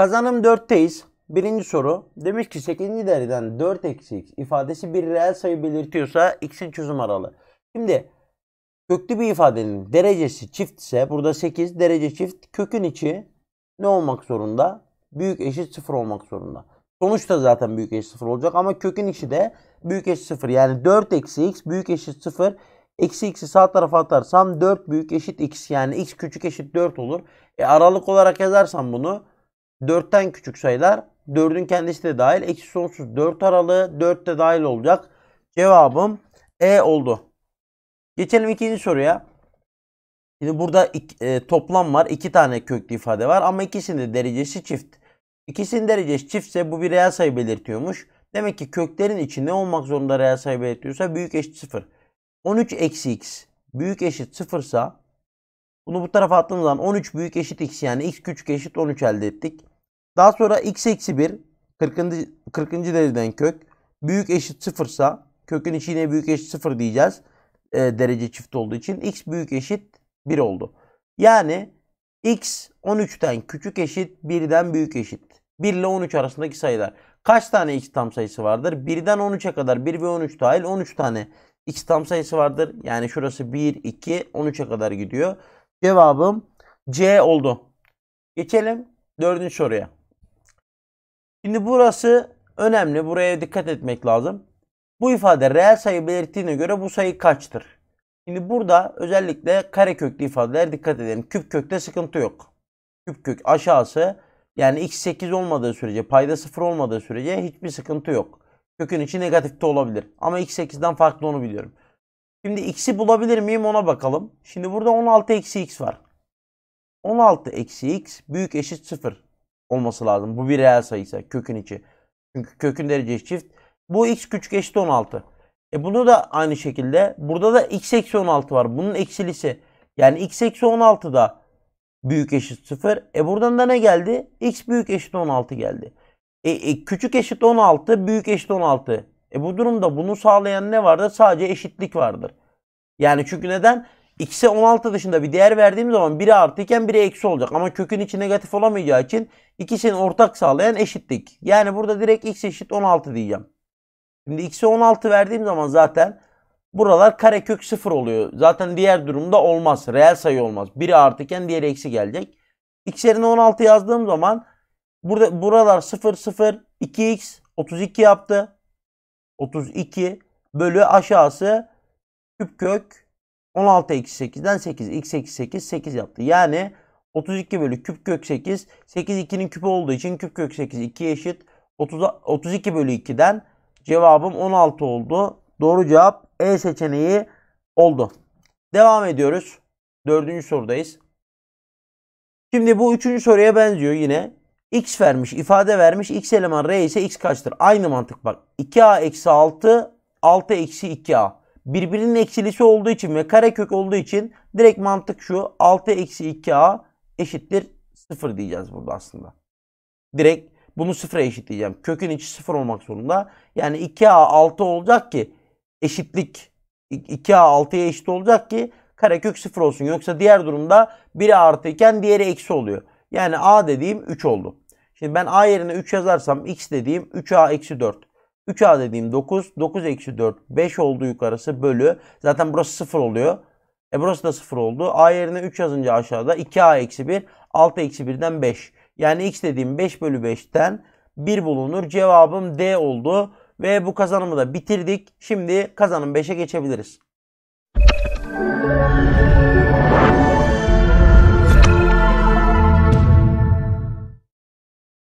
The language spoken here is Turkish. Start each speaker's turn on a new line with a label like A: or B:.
A: Kazanım 4'teyiz. Birinci soru demiş ki 8. dereden 4 eksi x ifadesi bir reel sayı belirtiyorsa x'in çözüm aralığı. Şimdi köklü bir ifadenin derecesi çift ise burada 8 derece çift kökün içi ne olmak zorunda? Büyük eşit 0 olmak zorunda. Sonuçta zaten büyük eşit 0 olacak ama kökün içi de büyük eşit 0. Yani 4 eksi x büyük eşit 0 Eksi x'i sağ tarafa atarsam 4 büyük eşit x yani x küçük eşit 4 olur. E aralık olarak yazarsam bunu 4'ten küçük sayılar 4'ün kendisi de dahil. Eksi sonsuz 4 aralığı 4 de dahil olacak. Cevabım E oldu. Geçelim ikinci soruya. Şimdi burada e, toplam var. iki tane köklü ifade var ama ikisinin de derecesi çift. İkisinin derecesi çiftse bu bir reel sayı belirtiyormuş. Demek ki köklerin içi ne olmak zorunda reel sayı belirtiyorsa büyük eşit 0. 13 eksi x büyük eşit 0 ise bunu bu tarafa attığımız zaman 13 büyük eşit x yani x küçük eşit 13 elde ettik. Daha sonra x eksi 1 40. 40. dereceden kök büyük eşit 0 ise kökün içi yine büyük eşit 0 diyeceğiz. E, derece çift olduğu için x büyük eşit 1 oldu. Yani x 13'ten küçük eşit 1'den büyük eşit. 1 ile 13 arasındaki sayılar. Kaç tane x tam sayısı vardır? 1'den 13'e kadar 1 ve 13 dahil 13 tane x tam sayısı vardır. Yani şurası 1, 2, 13'e kadar gidiyor. Cevabım C oldu. Geçelim dördüncü soruya. Şimdi burası önemli. Buraya dikkat etmek lazım. Bu ifade reel sayı belirttiğine göre bu sayı kaçtır? Şimdi burada özellikle kare köklü ifadeler dikkat edelim. Küp kökte sıkıntı yok. Küp kök aşağısı yani x8 olmadığı sürece payda 0 olmadığı sürece hiçbir sıkıntı yok. Kökün içi negatifte olabilir. Ama x8'den farklı onu biliyorum. Şimdi x'i bulabilir miyim ona bakalım. Şimdi burada 16 eksi x var. 16 eksi x büyük eşit 0 olması lazım. Bu bir reel sayısı kökün içi. Çünkü kökün derecesi çift. Bu x küçük eşit 16. E bunu da aynı şekilde burada da x eksi 16 var. Bunun eksilisi. Yani x eksi 16 da büyük eşit 0. E buradan da ne geldi? x büyük eşit 16 geldi. E, e küçük eşit 16, büyük eşit 16. E bu durumda bunu sağlayan ne vardır? Sadece eşitlik vardır. Yani çünkü neden? x'e 16 dışında bir değer verdiğimiz zaman biri artı iken biri eksi olacak. Ama kökün içi negatif olamayacağı için ikisini ortak sağlayan eşitlik. Yani burada direkt x eşit 16 diyeceğim. Şimdi x'e 16 verdiğim zaman zaten buralar karekök 0 oluyor. Zaten diğer durumda olmaz. Reel sayı olmaz. Biri artı diğeri eksi gelecek. x yerine 16 yazdığım zaman burada buralar 0 0 2x 32 yaptı. 32 bölü aşağısı küp kök 16 eksi 8'den 8. X eksi 8 8 yaptı. Yani 32 bölü küp kök 8. 8 2'nin küpü olduğu için küp kök 8 2 eşit. 30, 32 bölü 2'den cevabım 16 oldu. Doğru cevap E seçeneği oldu. Devam ediyoruz. Dördüncü sorudayız. Şimdi bu üçüncü soruya benziyor yine. X vermiş, ifade vermiş. X eleman R ise X kaçtır? Aynı mantık bak. 2A eksi 6, 6 eksi 2A birbirinin eksilisi olduğu için ve karekök olduğu için direkt mantık şu 6 eksi 2a eşittir 0 diyeceğiz burada aslında. Direkt bunu sıfıra eşitleyeceğim. Kökün içi sıfır olmak zorunda. Yani 2a 6 olacak ki eşitlik 2a 6'ya eşit olacak ki karekök sıfır olsun. Yoksa diğer durumda biri artı diğeri eksi oluyor. Yani a dediğim 3 oldu. Şimdi ben a yerine 3 yazarsam x dediğim 3a eksi 4. 3A dediğim 9. 9 eksi 4 5 oldu yukarısı bölü. Zaten burası 0 oluyor. E burası da 0 oldu. A yerine 3 yazınca aşağıda 2A eksi 1. 6 eksi 1'den 5. Yani x dediğim 5 bölü 5'ten 1 bulunur. Cevabım D oldu. Ve bu kazanımı da bitirdik. Şimdi kazanım 5'e geçebiliriz.